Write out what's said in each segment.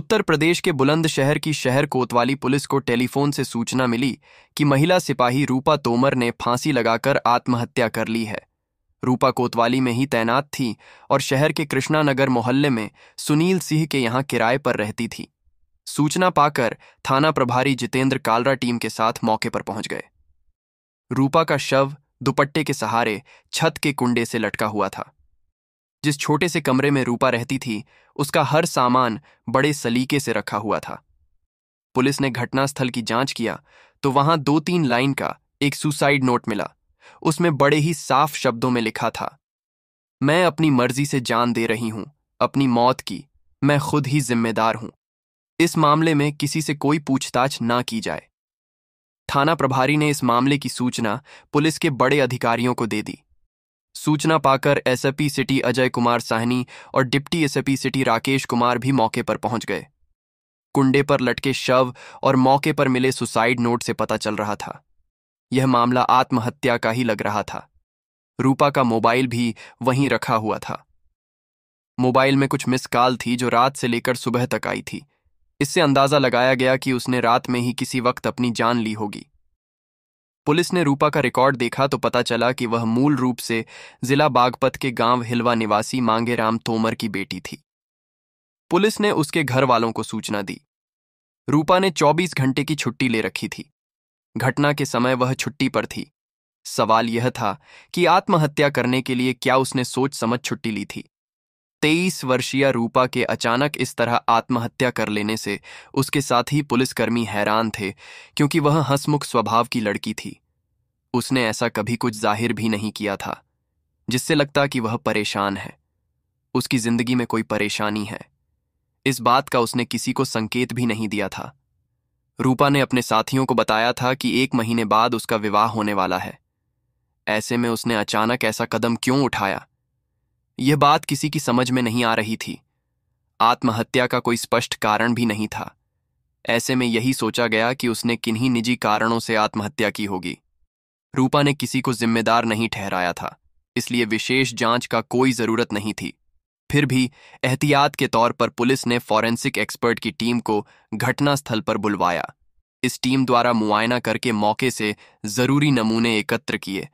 उत्तर प्रदेश के बुलंदशहर की शहर कोतवाली पुलिस को टेलीफोन से सूचना मिली कि महिला सिपाही रूपा तोमर ने फांसी लगाकर आत्महत्या कर ली है रूपा कोतवाली में ही तैनात थी और शहर के कृष्णानगर मोहल्ले में सुनील सिंह के यहाँ किराए पर रहती थी सूचना पाकर थाना प्रभारी जितेंद्र कालरा टीम के साथ मौके पर पहुंच गए रूपा का शव दुपट्टे के सहारे छत के कुंडे से लटका हुआ था जिस छोटे से कमरे में रूपा रहती थी उसका हर सामान बड़े सलीके से रखा हुआ था पुलिस ने घटनास्थल की जांच किया तो वहां दो तीन लाइन का एक सुसाइड नोट मिला उसमें बड़े ही साफ शब्दों में लिखा था मैं अपनी मर्जी से जान दे रही हूं अपनी मौत की मैं खुद ही जिम्मेदार हूं इस मामले में किसी से कोई पूछताछ ना की जाए थाना प्रभारी ने इस मामले की सूचना पुलिस के बड़े अधिकारियों को दे दी सूचना पाकर एसएपी सिटी अजय कुमार साहनी और deputy SSP city Rakesh Kumar भी मौके पर पहुंच गए कुंडे पर लटके शव और मौके पर मिले सुसाइड नोट से पता चल रहा था यह मामला आत्महत्या का ही लग रहा था रूपा का मोबाइल भी वहीं रखा हुआ था मोबाइल में कुछ मिस कॉल थी जो रात से लेकर सुबह तक आई थी इससे अंदाजा लगाया गया कि उसने रात में ही किसी वक्त अपनी जान ली होगी पुलिस ने रूपा का रिकॉर्ड देखा तो पता चला कि वह मूल रूप से जिला बागपत के गांव हिलवा निवासी मांगेराम तोमर की बेटी थी पुलिस ने उसके घर वालों को सूचना दी रूपा ने 24 घंटे की छुट्टी ले रखी थी घटना के समय वह छुट्टी पर थी सवाल यह था कि आत्महत्या करने के लिए क्या उसने सोच समझ छुट्टी ली थी तेईस वर्षीय रूपा के अचानक इस तरह आत्महत्या कर लेने से उसके साथ ही पुलिसकर्मी हैरान थे क्योंकि वह हंसमुख स्वभाव की लड़की थी उसने ऐसा कभी कुछ जाहिर भी नहीं किया था जिससे लगता कि वह परेशान है उसकी जिंदगी में कोई परेशानी है इस बात का उसने किसी को संकेत भी नहीं दिया था रूपा ने अपने साथियों को बताया था कि एक महीने बाद उसका विवाह होने वाला है ऐसे में उसने अचानक ऐसा कदम क्यों उठाया यह बात किसी की समझ में नहीं आ रही थी आत्महत्या का कोई स्पष्ट कारण भी नहीं था ऐसे में यही सोचा गया कि उसने किन्हीं निजी कारणों से आत्महत्या की होगी रूपा ने किसी को जिम्मेदार नहीं ठहराया था इसलिए विशेष जांच का कोई जरूरत नहीं थी फिर भी एहतियात के तौर पर पुलिस ने फॉरेंसिक एक्सपर्ट की टीम को घटनास्थल पर बुलवाया इस टीम द्वारा मुआयना करके मौके से जरूरी नमूने एकत्र किए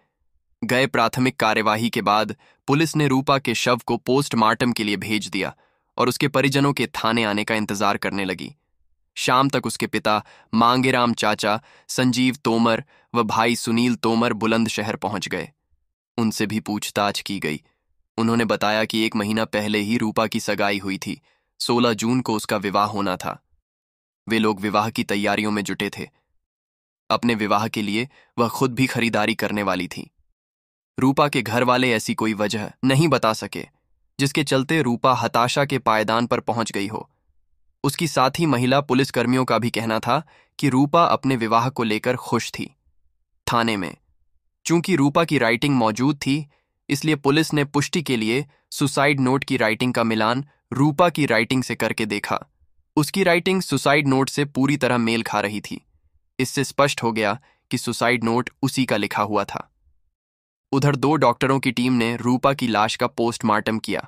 गए प्राथमिक कार्यवाही के बाद पुलिस ने रूपा के शव को पोस्टमार्टम के लिए भेज दिया और उसके परिजनों के थाने आने का इंतजार करने लगी शाम तक उसके पिता मांगेराम चाचा संजीव तोमर व भाई सुनील तोमर बुलंदशहर पहुंच गए उनसे भी पूछताछ की गई उन्होंने बताया कि एक महीना पहले ही रूपा की सगाई हुई थी 16 जून को उसका विवाह होना था वे लोग विवाह की तैयारियों में जुटे थे अपने विवाह के लिए वह खुद भी खरीदारी करने वाली थी रूपा के घर वाले ऐसी कोई वजह नहीं बता सके जिसके चलते रूपा हताशा के पायदान पर पहुंच गई हो उसकी साथी महिला पुलिसकर्मियों का भी कहना था कि रूपा अपने विवाह को लेकर खुश थी थाने में चूंकि रूपा की राइटिंग मौजूद थी इसलिए पुलिस ने पुष्टि के लिए सुसाइड नोट की राइटिंग का मिलान रूपा की राइटिंग से करके देखा उसकी राइटिंग सुसाइड नोट से पूरी तरह मेल खा रही थी इससे स्पष्ट हो गया कि सुसाइड नोट उसी का लिखा हुआ था उधर दो डॉक्टरों की टीम ने रूपा की लाश का पोस्टमार्टम किया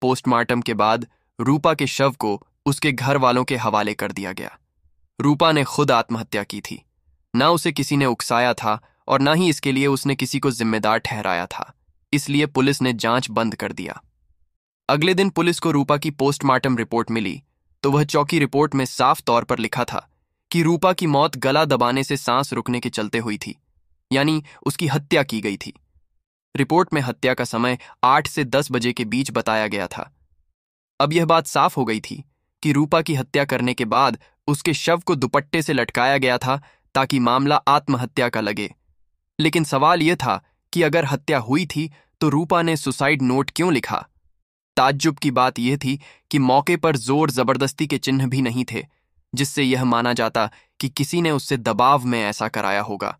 पोस्टमार्टम के बाद रूपा के शव को उसके घर वालों के हवाले कर दिया गया रूपा ने खुद आत्महत्या की थी ना उसे किसी ने उकसाया था और ना ही इसके लिए उसने किसी को जिम्मेदार ठहराया था इसलिए पुलिस ने जांच बंद कर दिया अगले दिन पुलिस को रूपा की पोस्टमार्टम रिपोर्ट मिली तो वह चौकी रिपोर्ट में साफ तौर पर लिखा था कि रूपा की मौत गला दबाने से सांस रुकने के चलते हुई थी यानी उसकी हत्या की गई थी रिपोर्ट में हत्या का समय आठ से दस बजे के बीच बताया गया था अब यह बात साफ हो गई थी कि रूपा की हत्या करने के बाद उसके शव को दुपट्टे से लटकाया गया था ताकि मामला आत्महत्या का लगे लेकिन सवाल यह था कि अगर हत्या हुई थी तो रूपा ने सुसाइड नोट क्यों लिखा ताज्जुब की बात यह थी कि मौके पर जोर जबरदस्ती के चिन्ह भी नहीं थे जिससे यह माना जाता कि किसी ने उससे दबाव में ऐसा कराया होगा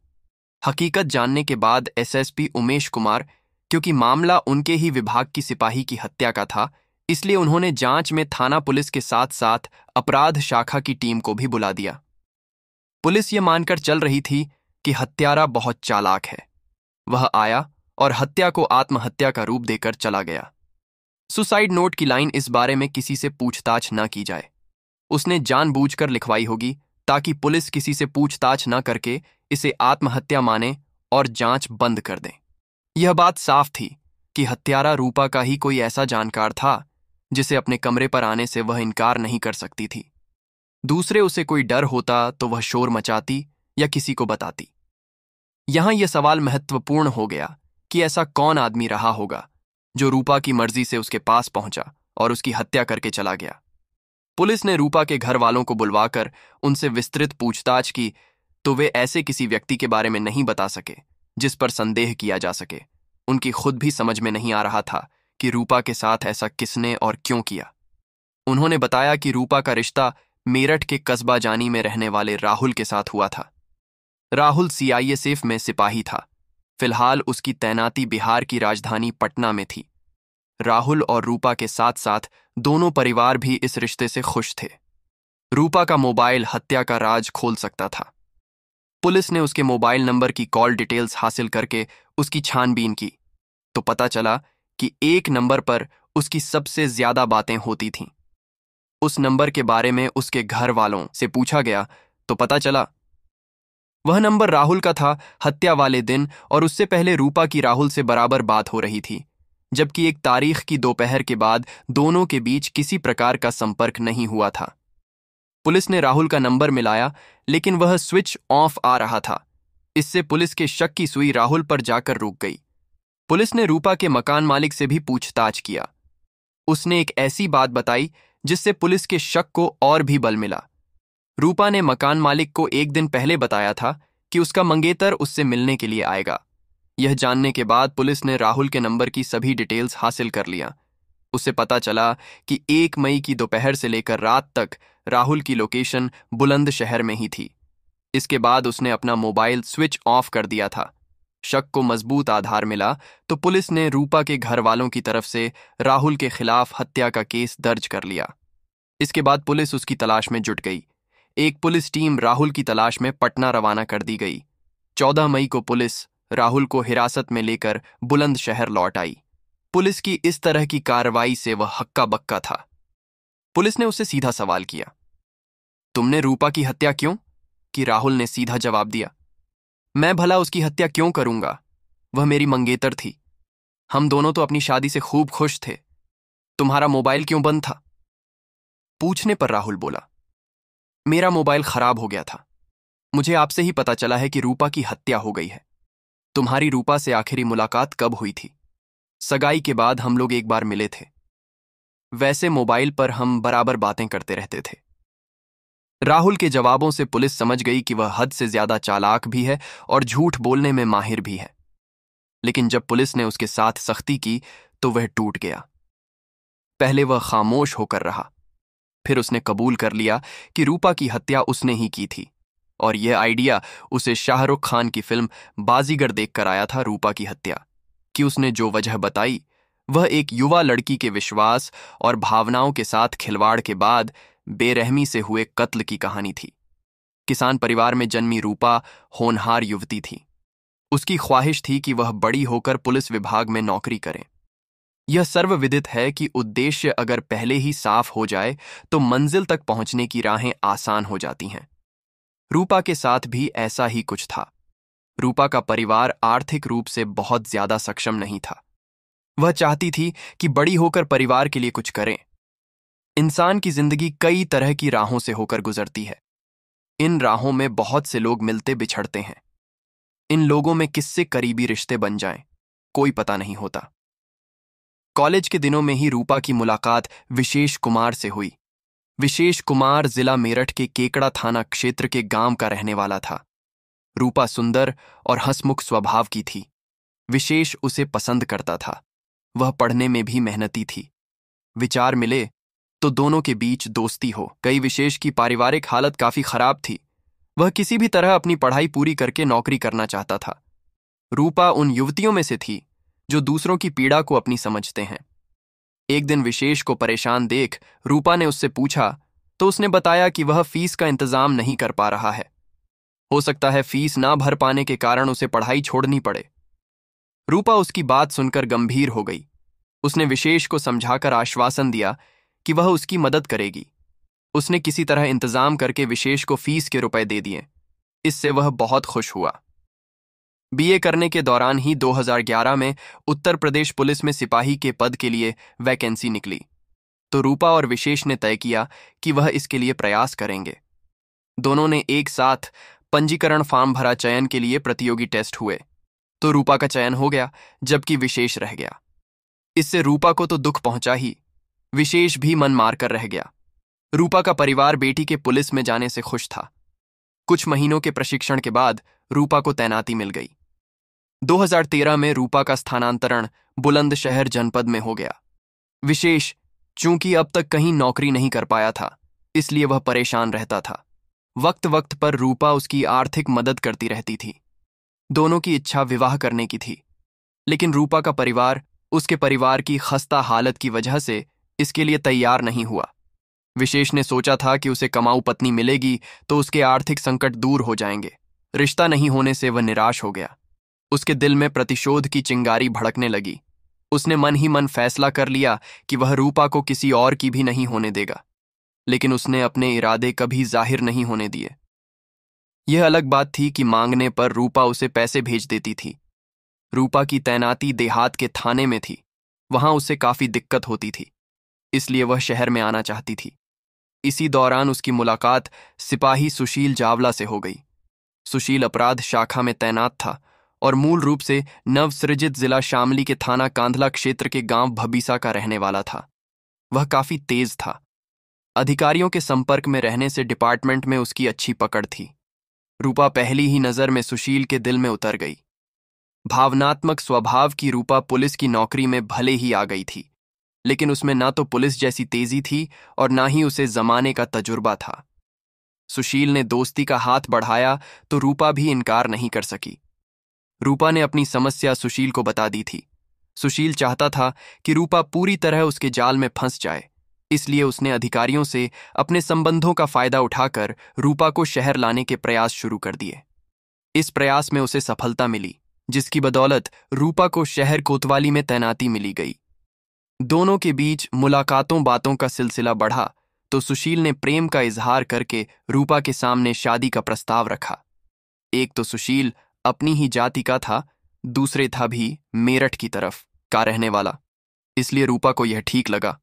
हकीकत जानने के बाद एसएसपी उमेश कुमार क्योंकि मामला उनके ही विभाग की सिपाही की हत्या का था इसलिए उन्होंने जांच में थाना पुलिस के साथ साथ अपराध शाखा की टीम को भी बुला दिया पुलिस ये मानकर चल रही थी कि हत्यारा बहुत चालाक है वह आया और हत्या को आत्महत्या का रूप देकर चला गया सुसाइड नोट की लाइन इस बारे में किसी से पूछताछ न की जाए उसने जानबूझकर लिखवाई होगी ताकि पुलिस किसी से पूछताछ न करके इसे आत्महत्या माने और जांच बंद कर दें यह बात साफ थी कि हत्यारा रूपा का ही कोई ऐसा जानकार था जिसे अपने कमरे पर आने से वह इनकार नहीं कर सकती थी दूसरे उसे कोई डर होता तो वह शोर मचाती या किसी को बताती यहां यह सवाल महत्वपूर्ण हो गया कि ऐसा कौन आदमी रहा होगा जो रूपा की मर्जी से उसके पास पहुंचा और उसकी हत्या करके चला गया पुलिस ने रूपा के घर वालों को बुलवाकर उनसे विस्तृत पूछताछ की तो वे ऐसे किसी व्यक्ति के बारे में नहीं बता सके जिस पर संदेह किया जा सके उनकी खुद भी समझ में नहीं आ रहा था कि रूपा के साथ ऐसा किसने और क्यों किया उन्होंने बताया कि रूपा का रिश्ता मेरठ के कस्बा जानी में रहने वाले राहुल के साथ हुआ था राहुल सीआईएसएफ में सिपाही था फिलहाल उसकी तैनाती बिहार की राजधानी पटना में थी राहुल और रूपा के साथ साथ दोनों परिवार भी इस रिश्ते से खुश थे रूपा का मोबाइल हत्या का राज खोल सकता था पुलिस ने उसके मोबाइल नंबर की कॉल डिटेल्स हासिल करके उसकी छानबीन की तो पता चला कि एक नंबर पर उसकी सबसे ज्यादा बातें होती थीं उस नंबर के बारे में उसके घर वालों से पूछा गया तो पता चला वह नंबर राहुल का था हत्या वाले दिन और उससे पहले रूपा की राहुल से बराबर बात हो रही थी जबकि एक तारीख की दोपहर के बाद दोनों के बीच किसी प्रकार का संपर्क नहीं हुआ था पुलिस ने राहुल का नंबर मिलाया लेकिन वह स्विच ऑफ आ रहा था इससे पुलिस के शक की सुई राहुल पर जाकर रुक गई पुलिस ने रूपा के मकान मालिक से भी पूछताछ किया उसने एक ऐसी बात बताई जिससे पुलिस के शक को और भी बल मिला रूपा ने मकान मालिक को एक दिन पहले बताया था कि उसका मंगेतर उससे मिलने के लिए आएगा यह जानने के बाद पुलिस ने राहुल के नंबर की सभी डिटेल्स हासिल कर लिया उसे पता चला कि एक मई की दोपहर से लेकर रात तक राहुल की लोकेशन बुलंद शहर में ही थी इसके बाद उसने अपना मोबाइल स्विच ऑफ कर दिया था शक को मजबूत आधार मिला तो पुलिस ने रूपा के घर वालों की तरफ से राहुल के खिलाफ हत्या का केस दर्ज कर लिया इसके बाद पुलिस उसकी तलाश में जुट गई एक पुलिस टीम राहुल की तलाश में पटना रवाना कर दी गई चौदह मई को पुलिस राहुल को हिरासत में लेकर बुलंदशहर लौट आई पुलिस की इस तरह की कार्रवाई से वह हक्का बक्का था पुलिस ने उसे सीधा सवाल किया तुमने रूपा की हत्या क्यों कि राहुल ने सीधा जवाब दिया मैं भला उसकी हत्या क्यों करूंगा वह मेरी मंगेतर थी हम दोनों तो अपनी शादी से खूब खुश थे तुम्हारा मोबाइल क्यों बंद था पूछने पर राहुल बोला मेरा मोबाइल खराब हो गया था मुझे आपसे ही पता चला है कि रूपा की हत्या हो गई है तुम्हारी रूपा से आखिरी मुलाकात कब हुई थी सगाई के बाद हम लोग एक बार मिले थे वैसे मोबाइल पर हम बराबर बातें करते रहते थे राहुल के जवाबों से पुलिस समझ गई कि वह हद से ज्यादा चालाक भी है और झूठ बोलने में माहिर भी है लेकिन जब पुलिस ने उसके साथ सख्ती की तो वह टूट गया पहले वह खामोश होकर रहा फिर उसने कबूल कर लिया कि रूपा की हत्या उसने ही की थी और यह आइडिया उसे शाहरुख खान की फिल्म बाजीगर देखकर आया था रूपा की हत्या कि उसने जो वजह बताई वह एक युवा लड़की के विश्वास और भावनाओं के साथ खिलवाड़ के बाद बेरहमी से हुए कत्ल की कहानी थी किसान परिवार में जन्मी रूपा होनहार युवती थी उसकी ख्वाहिश थी कि वह बड़ी होकर पुलिस विभाग में नौकरी करें यह सर्वविदित है कि उद्देश्य अगर पहले ही साफ हो जाए तो मंजिल तक पहुंचने की राहें आसान हो जाती हैं रूपा के साथ भी ऐसा ही कुछ था रूपा का परिवार आर्थिक रूप से बहुत ज्यादा सक्षम नहीं था वह चाहती थी कि बड़ी होकर परिवार के लिए कुछ करें इंसान की जिंदगी कई तरह की राहों से होकर गुजरती है इन राहों में बहुत से लोग मिलते बिछड़ते हैं इन लोगों में किससे करीबी रिश्ते बन जाएं, कोई पता नहीं होता कॉलेज के दिनों में ही रूपा की मुलाकात विशेष कुमार से हुई विशेष कुमार जिला मेरठ के केकड़ा थाना क्षेत्र के गांव का रहने वाला था रूपा सुंदर और हंसमुख स्वभाव की थी विशेष उसे पसंद करता था वह पढ़ने में भी मेहनती थी विचार मिले तो दोनों के बीच दोस्ती हो कई विशेष की पारिवारिक हालत काफी खराब थी वह किसी भी तरह अपनी पढ़ाई पूरी करके नौकरी करना चाहता था रूपा उन युवतियों में से थी जो दूसरों की पीड़ा को अपनी समझते हैं एक दिन विशेष को परेशान देख रूपा ने उससे पूछा तो उसने बताया कि वह फीस का इंतजाम नहीं कर पा रहा है हो सकता है फीस ना भर पाने के कारण उसे पढ़ाई छोड़नी पड़े रूपा उसकी बात सुनकर गंभीर हो गई उसने विशेष को समझाकर आश्वासन दिया कि वह उसकी मदद करेगी उसने किसी तरह इंतजाम करके विशेष को फीस के रुपए दे दिए इससे वह बहुत खुश हुआ बीए करने के दौरान ही 2011 में उत्तर प्रदेश पुलिस में सिपाही के पद के लिए वैकेंसी निकली तो रूपा और विशेष ने तय किया कि वह इसके लिए प्रयास करेंगे दोनों ने एक साथ पंजीकरण फॉर्म भरा चयन के लिए प्रतियोगी टेस्ट हुए तो रूपा का चयन हो गया जबकि विशेष रह गया इससे रूपा को तो दुख पहुंचा ही विशेष भी मन मारकर रह गया रूपा का परिवार बेटी के पुलिस में जाने से खुश था कुछ महीनों के प्रशिक्षण के बाद रूपा को तैनाती मिल गई 2013 में रूपा का स्थानांतरण बुलंदशहर जनपद में हो गया विशेष चूंकि अब तक कहीं नौकरी नहीं कर पाया था इसलिए वह परेशान रहता था वक्त वक्त पर रूपा उसकी आर्थिक मदद करती रहती थी दोनों की इच्छा विवाह करने की थी लेकिन रूपा का परिवार उसके परिवार की खस्ता हालत की वजह से इसके लिए तैयार नहीं हुआ विशेष ने सोचा था कि उसे कमाऊ पत्नी मिलेगी तो उसके आर्थिक संकट दूर हो जाएंगे रिश्ता नहीं होने से वह निराश हो गया उसके दिल में प्रतिशोध की चिंगारी भड़कने लगी उसने मन ही मन फैसला कर लिया कि वह रूपा को किसी और की भी नहीं होने देगा लेकिन उसने अपने इरादे कभी जाहिर नहीं होने दिए यह अलग बात थी कि मांगने पर रूपा उसे पैसे भेज देती थी रूपा की तैनाती देहात के थाने में थी वहां उसे काफी दिक्कत होती थी इसलिए वह शहर में आना चाहती थी इसी दौरान उसकी मुलाकात सिपाही सुशील जावला से हो गई सुशील अपराध शाखा में तैनात था और मूल रूप से नवसृजित जिला शामली के थाना कांधला क्षेत्र के गांव भबीसा का रहने वाला था वह काफी तेज था अधिकारियों के संपर्क में रहने से डिपार्टमेंट में उसकी अच्छी पकड़ थी रूपा पहली ही नज़र में सुशील के दिल में उतर गई भावनात्मक स्वभाव की रूपा पुलिस की नौकरी में भले ही आ गई थी लेकिन उसमें ना तो पुलिस जैसी तेजी थी और ना ही उसे जमाने का तजुर्बा था सुशील ने दोस्ती का हाथ बढ़ाया तो रूपा भी इनकार नहीं कर सकी रूपा ने अपनी समस्या सुशील को बता दी थी सुशील चाहता था कि रूपा पूरी तरह उसके जाल में फंस जाए इसलिए उसने अधिकारियों से अपने संबंधों का फायदा उठाकर रूपा को शहर लाने के प्रयास शुरू कर दिए इस प्रयास में उसे सफलता मिली जिसकी बदौलत रूपा को शहर कोतवाली में तैनाती मिली गई दोनों के बीच मुलाकातों बातों का सिलसिला बढ़ा तो सुशील ने प्रेम का इजहार करके रूपा के सामने शादी का प्रस्ताव रखा एक तो सुशील अपनी ही जाति का था दूसरे था भी मेरठ की तरफ का रहने वाला इसलिए रूपा को यह ठीक लगा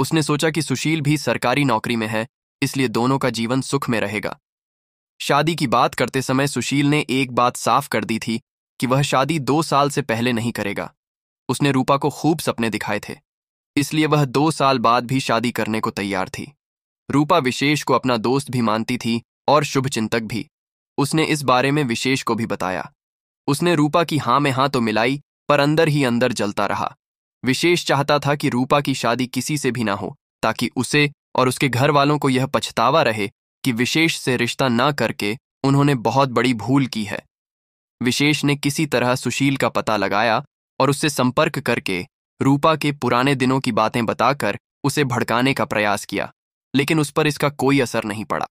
उसने सोचा कि सुशील भी सरकारी नौकरी में है इसलिए दोनों का जीवन सुख में रहेगा शादी की बात करते समय सुशील ने एक बात साफ कर दी थी कि वह शादी दो साल से पहले नहीं करेगा उसने रूपा को खूब सपने दिखाए थे इसलिए वह दो साल बाद भी शादी करने को तैयार थी रूपा विशेष को अपना दोस्त भी मानती थी और शुभचिंतक भी उसने इस बारे में विशेष को भी बताया उसने रूपा की हां में हां तो मिलाई पर अंदर ही अंदर जलता रहा विशेष चाहता था कि रूपा की शादी किसी से भी ना हो ताकि उसे और उसके घर वालों को यह पछतावा रहे कि विशेष से रिश्ता ना करके उन्होंने बहुत बड़ी भूल की है विशेष ने किसी तरह सुशील का पता लगाया और उससे संपर्क करके रूपा के पुराने दिनों की बातें बताकर उसे भड़काने का प्रयास किया लेकिन उस पर इसका कोई असर नहीं पड़ा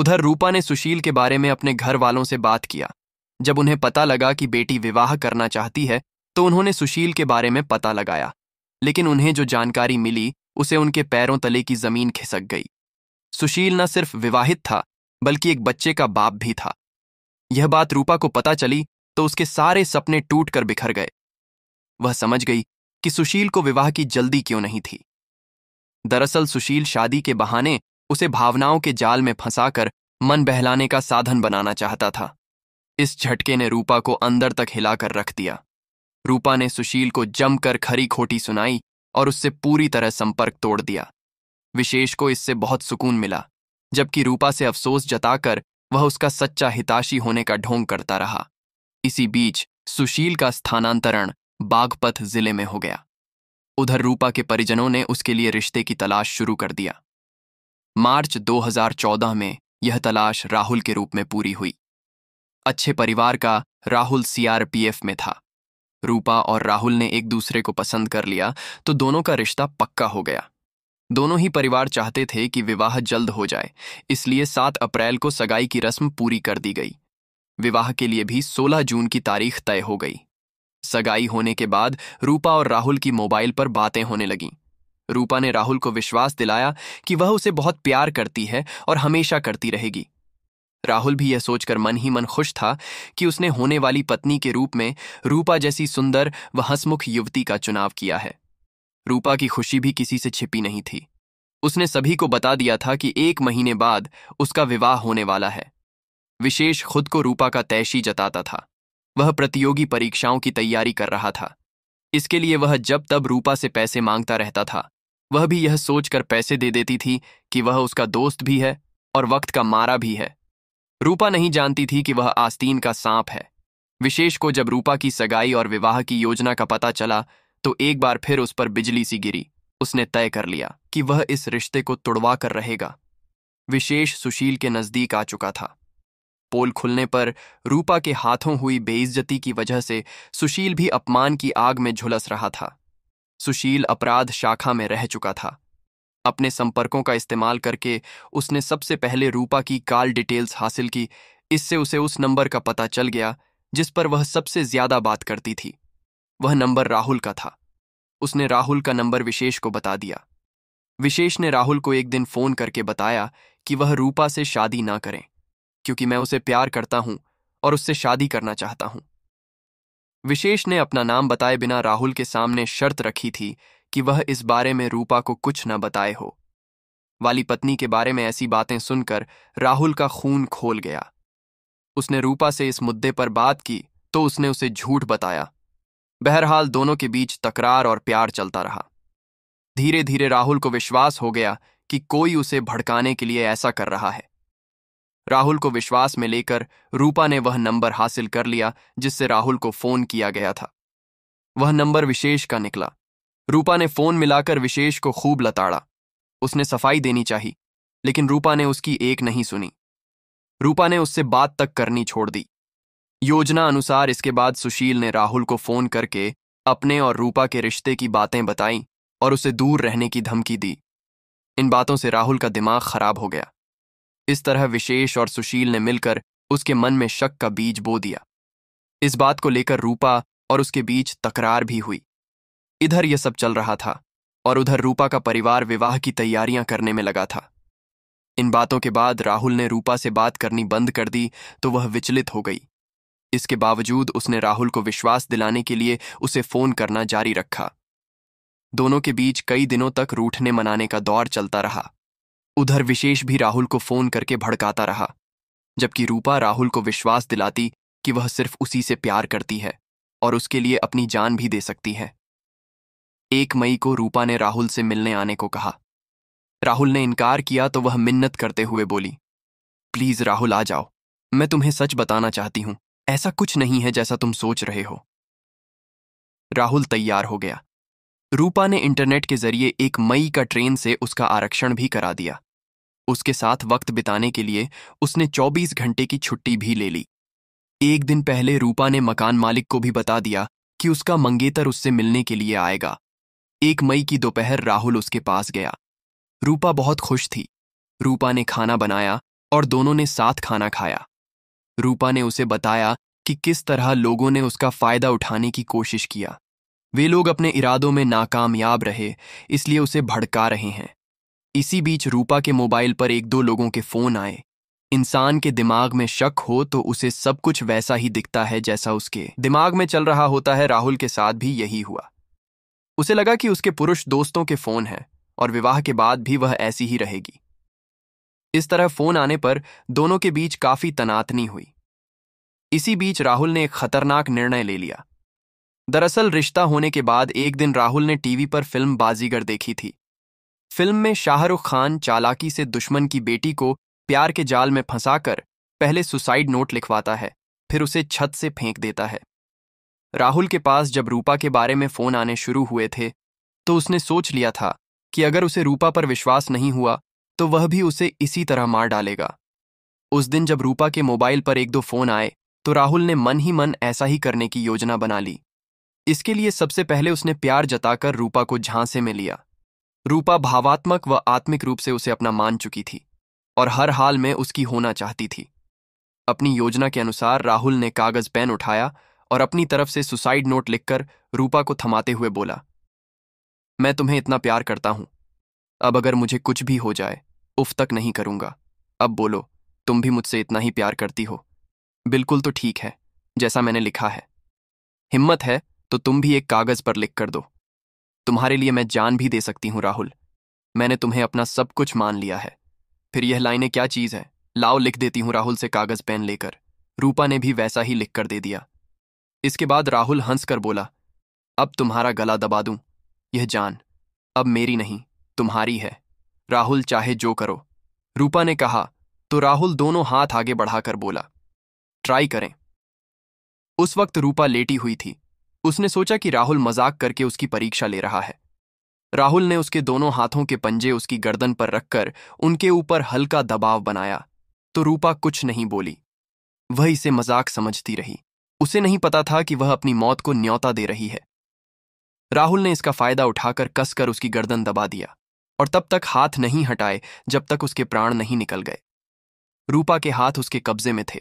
उधर रूपा ने सुशील के बारे में अपने घर वालों से बात किया जब उन्हें पता लगा कि बेटी विवाह करना चाहती है तो उन्होंने सुशील के बारे में पता लगाया लेकिन उन्हें जो जानकारी मिली उसे उनके पैरों तले की जमीन खिसक गई सुशील न सिर्फ विवाहित था बल्कि एक बच्चे का बाप भी था यह बात रूपा को पता चली तो उसके सारे सपने टूट कर बिखर गए वह समझ गई कि सुशील को विवाह की जल्दी क्यों नहीं थी दरअसल सुशील शादी के बहाने उसे भावनाओं के जाल में फंसाकर मन बहलाने का साधन बनाना चाहता था इस झटके ने रूपा को अंदर तक हिलाकर रख दिया रूपा ने सुशील को जमकर खरी खोटी सुनाई और उससे पूरी तरह संपर्क तोड़ दिया विशेष को इससे बहुत सुकून मिला जबकि रूपा से अफसोस जताकर वह उसका सच्चा हिताशी होने का ढोंग करता रहा इसी बीच सुशील का स्थानांतरण बागपत जिले में हो गया उधर रूपा के परिजनों ने उसके लिए रिश्ते की तलाश शुरू कर दिया मार्च 2014 में यह तलाश राहुल के रूप में पूरी हुई अच्छे परिवार का राहुल सीआरपीएफ में था रूपा और राहुल ने एक दूसरे को पसंद कर लिया तो दोनों का रिश्ता पक्का हो गया दोनों ही परिवार चाहते थे कि विवाह जल्द हो जाए इसलिए सात अप्रैल को सगाई की रस्म पूरी कर दी गई विवाह के लिए भी 16 जून की तारीख तय हो गई सगाई होने के बाद रूपा और राहुल की मोबाइल पर बातें होने लगीं रूपा ने राहुल को विश्वास दिलाया कि वह उसे बहुत प्यार करती है और हमेशा करती रहेगी राहुल भी यह सोचकर मन ही मन खुश था कि उसने होने वाली पत्नी के रूप में रूपा जैसी सुंदर व हंसमुख युवती का चुनाव किया है रूपा की खुशी भी किसी से छिपी नहीं थी उसने सभी को बता दिया था कि एक महीने बाद उसका विवाह होने वाला है विशेष खुद को रूपा का तैशी जताता था वह प्रतियोगी परीक्षाओं की तैयारी कर रहा था इसके लिए वह जब तब रूपा से पैसे मांगता रहता था वह भी यह सोचकर पैसे दे देती थी कि वह उसका दोस्त भी है और वक्त का मारा भी है रूपा नहीं जानती थी कि वह आस्तीन का सांप है विशेष को जब रूपा की सगाई और विवाह की योजना का पता चला तो एक बार फिर उस पर बिजली सी गिरी उसने तय कर लिया कि वह इस रिश्ते को तुड़वा कर रहेगा विशेष सुशील के नजदीक आ चुका था पोल खुलने पर रूपा के हाथों हुई बेइज्जती की वजह से सुशील भी अपमान की आग में झुलस रहा था सुशील अपराध शाखा में रह चुका था अपने संपर्कों का इस्तेमाल करके उसने सबसे पहले रूपा की कॉल डिटेल्स हासिल की इससे उसे उस नंबर का पता चल गया जिस पर वह सबसे ज्यादा बात करती थी वह नंबर राहुल का था उसने राहुल का नंबर विशेष को बता दिया विशेष ने राहुल को एक दिन फोन करके बताया कि वह रूपा से शादी ना करें क्योंकि मैं उसे प्यार करता हूं और उससे शादी करना चाहता हूं विशेष ने अपना नाम बताए बिना राहुल के सामने शर्त रखी थी कि वह इस बारे में रूपा को कुछ न बताए हो वाली पत्नी के बारे में ऐसी बातें सुनकर राहुल का खून खोल गया उसने रूपा से इस मुद्दे पर बात की तो उसने उसे झूठ बताया बहरहाल दोनों के बीच तकरार और प्यार चलता रहा धीरे धीरे राहुल को विश्वास हो गया कि कोई उसे भड़काने के लिए ऐसा कर रहा है राहुल को विश्वास में लेकर रूपा ने वह नंबर हासिल कर लिया जिससे राहुल को फोन किया गया था वह नंबर विशेष का निकला रूपा ने फोन मिलाकर विशेष को खूब लताड़ा उसने सफाई देनी चाही लेकिन रूपा ने उसकी एक नहीं सुनी रूपा ने उससे बात तक करनी छोड़ दी योजना अनुसार इसके बाद सुशील ने राहुल को फोन करके अपने और रूपा के रिश्ते की बातें बताई और उसे दूर रहने की धमकी दी इन बातों से राहुल का दिमाग खराब हो गया इस तरह विशेष और सुशील ने मिलकर उसके मन में शक का बीज बो दिया इस बात को लेकर रूपा और उसके बीच तकरार भी हुई इधर यह सब चल रहा था और उधर रूपा का परिवार विवाह की तैयारियां करने में लगा था इन बातों के बाद राहुल ने रूपा से बात करनी बंद कर दी तो वह विचलित हो गई इसके बावजूद उसने राहुल को विश्वास दिलाने के लिए उसे फोन करना जारी रखा दोनों के बीच कई दिनों तक रूठने मनाने का दौर चलता रहा उधर विशेष भी राहुल को फोन करके भड़काता रहा जबकि रूपा राहुल को विश्वास दिलाती कि वह सिर्फ उसी से प्यार करती है और उसके लिए अपनी जान भी दे सकती है एक मई को रूपा ने राहुल से मिलने आने को कहा राहुल ने इनकार किया तो वह मिन्नत करते हुए बोली प्लीज राहुल आ जाओ मैं तुम्हें सच बताना चाहती हूं ऐसा कुछ नहीं है जैसा तुम सोच रहे हो राहुल तैयार हो गया रूपा ने इंटरनेट के जरिए एक मई का ट्रेन से उसका आरक्षण भी करा दिया उसके साथ वक्त बिताने के लिए उसने 24 घंटे की छुट्टी भी ले ली एक दिन पहले रूपा ने मकान मालिक को भी बता दिया कि उसका मंगेतर उससे मिलने के लिए आएगा एक मई की दोपहर राहुल उसके पास गया रूपा बहुत खुश थी रूपा ने खाना बनाया और दोनों ने साथ खाना खाया रूपा ने उसे बताया कि किस तरह लोगों ने उसका फायदा उठाने की कोशिश किया वे लोग अपने इरादों में नाकामयाब रहे इसलिए उसे भड़का रहे हैं इसी बीच रूपा के मोबाइल पर एक दो लोगों के फोन आए इंसान के दिमाग में शक हो तो उसे सब कुछ वैसा ही दिखता है जैसा उसके दिमाग में चल रहा होता है राहुल के साथ भी यही हुआ उसे लगा कि उसके पुरुष दोस्तों के फोन हैं और विवाह के बाद भी वह ऐसी ही रहेगी इस तरह फोन आने पर दोनों के बीच काफी तनातनी हुई इसी बीच राहुल ने एक खतरनाक निर्णय ले लिया दरअसल रिश्ता होने के बाद एक दिन राहुल ने टीवी पर फिल्म बाजीगर देखी थी फिल्म में शाहरुख खान चालाकी से दुश्मन की बेटी को प्यार के जाल में फंसाकर पहले सुसाइड नोट लिखवाता है फिर उसे छत से फेंक देता है राहुल के पास जब रूपा के बारे में फोन आने शुरू हुए थे तो उसने सोच लिया था कि अगर उसे रूपा पर विश्वास नहीं हुआ तो वह भी उसे इसी तरह मार डालेगा उस दिन जब रूपा के मोबाइल पर एक दो फोन आए तो राहुल ने मन ही मन ऐसा ही करने की योजना बना ली इसके लिए सबसे पहले उसने प्यार जताकर रूपा को झांसे में लिया रूपा भावात्मक व आत्मिक रूप से उसे अपना मान चुकी थी और हर हाल में उसकी होना चाहती थी अपनी योजना के अनुसार राहुल ने कागज पेन उठाया और अपनी तरफ से सुसाइड नोट लिखकर रूपा को थमाते हुए बोला मैं तुम्हें इतना प्यार करता हूं अब अगर मुझे कुछ भी हो जाए उफ तक नहीं करूंगा अब बोलो तुम भी मुझसे इतना ही प्यार करती हो बिल्कुल तो ठीक है जैसा मैंने लिखा है हिम्मत है तो तुम भी एक कागज पर लिख कर दो तुम्हारे लिए मैं जान भी दे सकती हूं राहुल मैंने तुम्हें अपना सब कुछ मान लिया है फिर यह लाइनें क्या चीज है लाओ लिख देती हूं राहुल से कागज पेन लेकर रूपा ने भी वैसा ही लिख कर दे दिया इसके बाद राहुल हंसकर बोला अब तुम्हारा गला दबा दूं यह जान अब मेरी नहीं तुम्हारी है राहुल चाहे जो करो रूपा ने कहा तो राहुल दोनों हाथ आगे बढ़ाकर बोला ट्राई करें उस वक्त रूपा लेटी हुई थी उसने सोचा कि राहुल मजाक करके उसकी परीक्षा ले रहा है राहुल ने उसके दोनों हाथों के पंजे उसकी गर्दन पर रखकर उनके ऊपर हल्का दबाव बनाया तो रूपा कुछ नहीं बोली वह इसे मजाक समझती रही उसे नहीं पता था कि वह अपनी मौत को न्योता दे रही है राहुल ने इसका फायदा उठाकर कसकर उसकी गर्दन दबा दिया और तब तक हाथ नहीं हटाए जब तक उसके प्राण नहीं निकल गए रूपा के हाथ उसके कब्जे में थे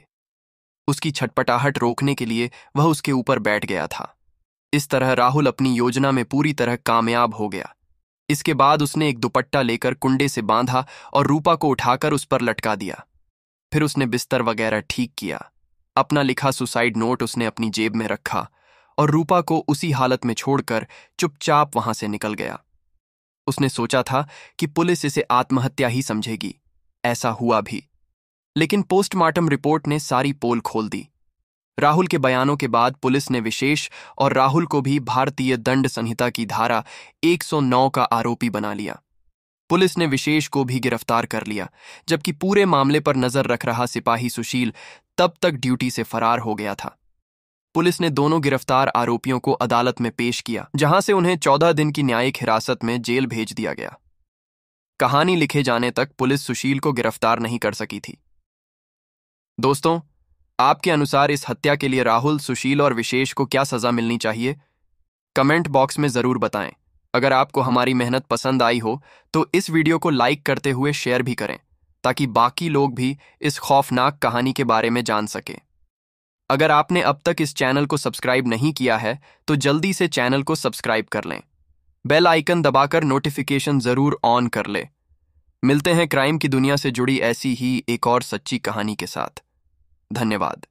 उसकी छटपटाहट रोकने के लिए वह उसके ऊपर बैठ गया था इस तरह राहुल अपनी योजना में पूरी तरह कामयाब हो गया इसके बाद उसने एक दुपट्टा लेकर कुंडे से बांधा और रूपा को उठाकर उस पर लटका दिया फिर उसने बिस्तर वगैरह ठीक किया अपना लिखा सुसाइड नोट उसने अपनी जेब में रखा और रूपा को उसी हालत में छोड़कर चुपचाप वहां से निकल गया उसने सोचा था कि पुलिस इसे आत्महत्या ही समझेगी ऐसा हुआ भी लेकिन पोस्टमार्टम रिपोर्ट ने सारी पोल खोल दी राहुल के बयानों के बाद पुलिस ने विशेष और राहुल को भी भारतीय दंड संहिता की धारा 109 का आरोपी बना लिया पुलिस ने विशेष को भी गिरफ्तार कर लिया जबकि पूरे मामले पर नजर रख रहा सिपाही सुशील तब तक ड्यूटी से फरार हो गया था पुलिस ने दोनों गिरफ्तार आरोपियों को अदालत में पेश किया जहां से उन्हें चौदह दिन की न्यायिक हिरासत में जेल भेज दिया गया कहानी लिखे जाने तक पुलिस सुशील को गिरफ्तार नहीं कर सकी थी दोस्तों आपके अनुसार इस हत्या के लिए राहुल सुशील और विशेष को क्या सजा मिलनी चाहिए कमेंट बॉक्स में जरूर बताएं अगर आपको हमारी मेहनत पसंद आई हो तो इस वीडियो को लाइक करते हुए शेयर भी करें ताकि बाकी लोग भी इस खौफनाक कहानी के बारे में जान सकें अगर आपने अब तक इस चैनल को सब्सक्राइब नहीं किया है तो जल्दी से चैनल को सब्सक्राइब कर लें बेल आइकन दबाकर नोटिफिकेशन जरूर ऑन कर ले मिलते हैं क्राइम की दुनिया से जुड़ी ऐसी ही एक और सच्ची कहानी के साथ धन्यवाद